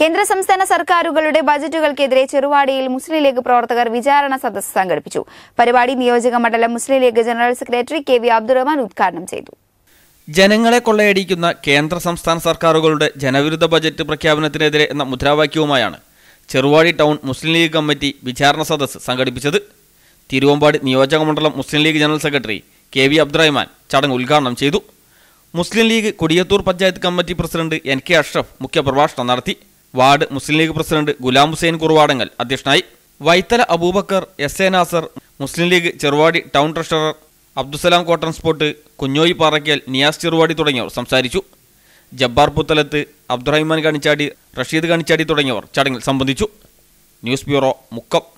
കേന്ദ്ര സംസ്ഥാന സർക്കാരുകളുടെ ബജറ്റുകൾക്കെതിരെ ചെറുവാടിയിൽ മുസ്ലിം ലീഗ് പ്രവർത്തകർ വിചാരണ സദസ്സ് സംഘടിപ്പിച്ചു പരിപാടി നിയോജക മണ്ഡലം Muslim League general secretary K V Abdurahman ഉദ്ഘാടനം ചെയ്തു ജനങ്ങളെ കൊള്ളയടിക്കുന്ന കേന്ദ്ര സംസ്ഥാന സർക്കാരുകളുടെ ജനവിരുദ്ധ ബജറ്റ് പ്രഖ്യാപനത്തിനെതിരെ എന്ന മുദ്രാവാക്യവുമായാണ് ചെറുവാടി ടൗൺ മുസ്ലിം ലീഗ് കമ്മിറ്റി വിചാരണ സദസ്സ് സംഘടിപ്പിച്ചത് തിരുവമ്പാടി നിയോജക മണ്ഡലം Muslim League general secretary K V Abdurahman ചടങ്ങ് ഉദ്ഘാടനം ചെയ്തു Muslim League Kodiyathur panchayat committee president N K Ashraf മുഖ്യപ്രഭാഷണം നടത്തി വാർഡ് മുസ്ലിം ലീഗ് പ്രസിഡന്റ് ഗുലാം ഹുസൈൻ കുറുവാടങ്ങൽ അധ്യക്ഷനായി Vaithala Abubakar S A Nasar Muslim League Cheruvadi town treasurer Abdussalam cotton spot Kunhoyi Parakkal Niyas Cheruvadi തുടങ്ങിയവർ സംസാരിച്ചു ജബ്ബാർ പുത്തലത്ത് അബ്ദുറഹിമാൻ കണിച്ചാടി റഷീദ് കണിച്ചാടി തുടങ്ങിയവർ ചടങ്ങിൽ സംബന്ധിച്ചു ന്യൂസ് ബ്യൂറോ മുക്കം